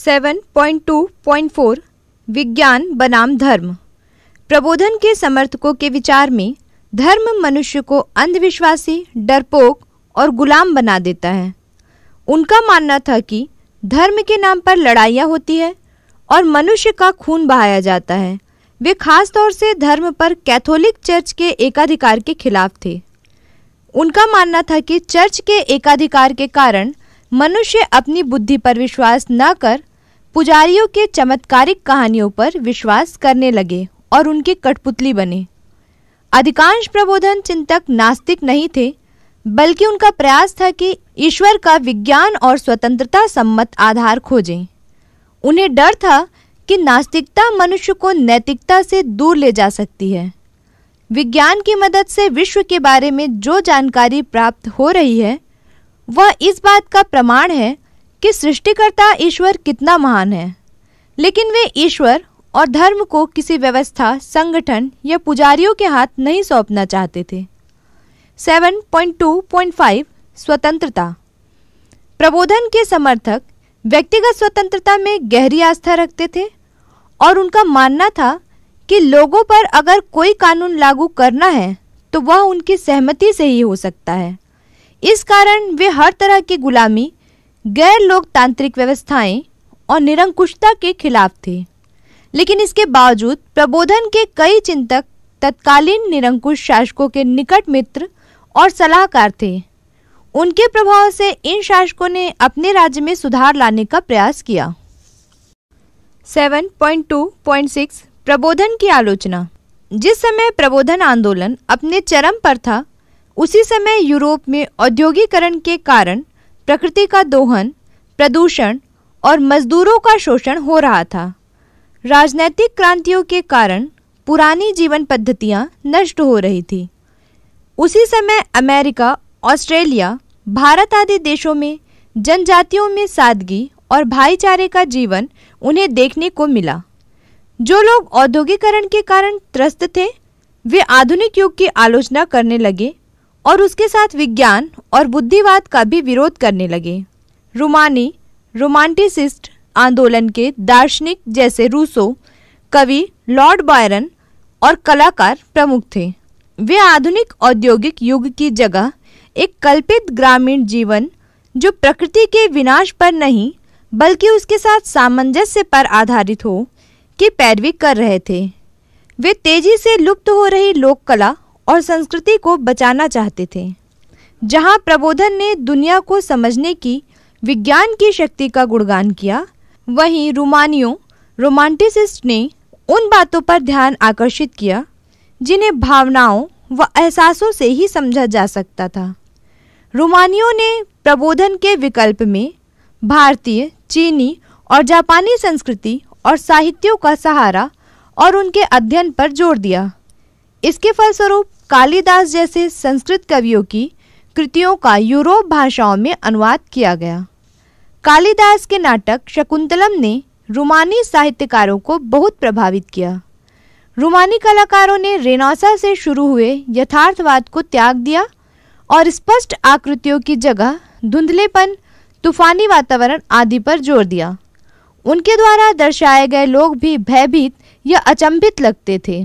7.2.4 विज्ञान बनाम धर्म प्रबोधन के समर्थकों के विचार में धर्म मनुष्य को अंधविश्वासी डरपोक और गुलाम बना देता है उनका मानना था कि धर्म के नाम पर लड़ाइयाँ होती है और मनुष्य का खून बहाया जाता है वे खास तौर से धर्म पर कैथोलिक चर्च के एकाधिकार के खिलाफ थे उनका मानना था कि चर्च के एकाधिकार के कारण मनुष्य अपनी बुद्धि पर विश्वास न कर पुजारियों के चमत्कारिक कहानियों पर विश्वास करने लगे और उनकी कठपुतली बने अधिकांश प्रबोधन चिंतक नास्तिक नहीं थे बल्कि उनका प्रयास था कि ईश्वर का विज्ञान और स्वतंत्रता सम्मत आधार खोजें उन्हें डर था कि नास्तिकता मनुष्य को नैतिकता से दूर ले जा सकती है विज्ञान की मदद से विश्व के बारे में जो जानकारी प्राप्त हो रही है वह इस बात का प्रमाण है कि सृष्टिकर्ता ईश्वर कितना महान है लेकिन वे ईश्वर और धर्म को किसी व्यवस्था संगठन या पुजारियों के हाथ नहीं सौंपना चाहते थे 7.2.5 स्वतंत्रता प्रबोधन के समर्थक व्यक्तिगत स्वतंत्रता में गहरी आस्था रखते थे और उनका मानना था कि लोगों पर अगर कोई कानून लागू करना है तो वह उनकी सहमति से ही हो सकता है इस कारण वे हर तरह की गुलामी गैर लोकतांत्रिक व्यवस्थाएं और निरंकुशता के खिलाफ थे लेकिन इसके बावजूद प्रबोधन के कई चिंतक तत्कालीन निरंकुश शासकों के निकट मित्र और सलाहकार थे उनके प्रभाव से इन शासकों ने अपने राज्य में सुधार लाने का प्रयास किया 7.2.6 प्रबोधन की आलोचना जिस समय प्रबोधन आंदोलन अपने चरम पर था उसी समय यूरोप में औद्योगिकरण के कारण प्रकृति का दोहन प्रदूषण और मजदूरों का शोषण हो रहा था राजनैतिक क्रांतियों के कारण पुरानी जीवन पद्धतियां नष्ट हो रही थी उसी समय अमेरिका ऑस्ट्रेलिया भारत आदि देशों में जनजातियों में सादगी और भाईचारे का जीवन उन्हें देखने को मिला जो लोग औद्योगिकरण के कारण त्रस्त थे वे आधुनिक युग की आलोचना करने लगे और उसके साथ विज्ञान और बुद्धिवाद का भी विरोध करने लगे रोमानी रोमांटिसिस्ट आंदोलन के दार्शनिक जैसे रूसो कवि लॉर्ड बायरन और कलाकार प्रमुख थे वे आधुनिक औद्योगिक युग की जगह एक कल्पित ग्रामीण जीवन जो प्रकृति के विनाश पर नहीं बल्कि उसके साथ सामंजस्य पर आधारित हो की पैरवी कर रहे थे वे तेजी से लुप्त हो रही लोक कला और संस्कृति को बचाना चाहते थे जहां प्रबोधन ने दुनिया को समझने की विज्ञान की शक्ति का गुणगान किया वहीं रोमानियों रोमांटिसिस्ट ने उन बातों पर ध्यान आकर्षित किया जिन्हें भावनाओं व एहसासों से ही समझा जा सकता था रोमानियों ने प्रबोधन के विकल्प में भारतीय चीनी और जापानी संस्कृति और साहित्यों का सहारा और उनके अध्ययन पर जोर दिया इसके फलस्वरूप कालिदास जैसे संस्कृत कवियों की कृतियों का यूरोप भाषाओं में अनुवाद किया गया कालिदास के नाटक शकुंतलम ने रूमानी साहित्यकारों को बहुत प्रभावित किया रूमानी कलाकारों ने रेनासा से शुरू हुए यथार्थवाद को त्याग दिया और स्पष्ट आकृतियों की जगह धुंधलेपन तूफानी वातावरण आदि पर जोर दिया उनके द्वारा दर्शाए गए लोग भी भयभीत या अचंभित लगते थे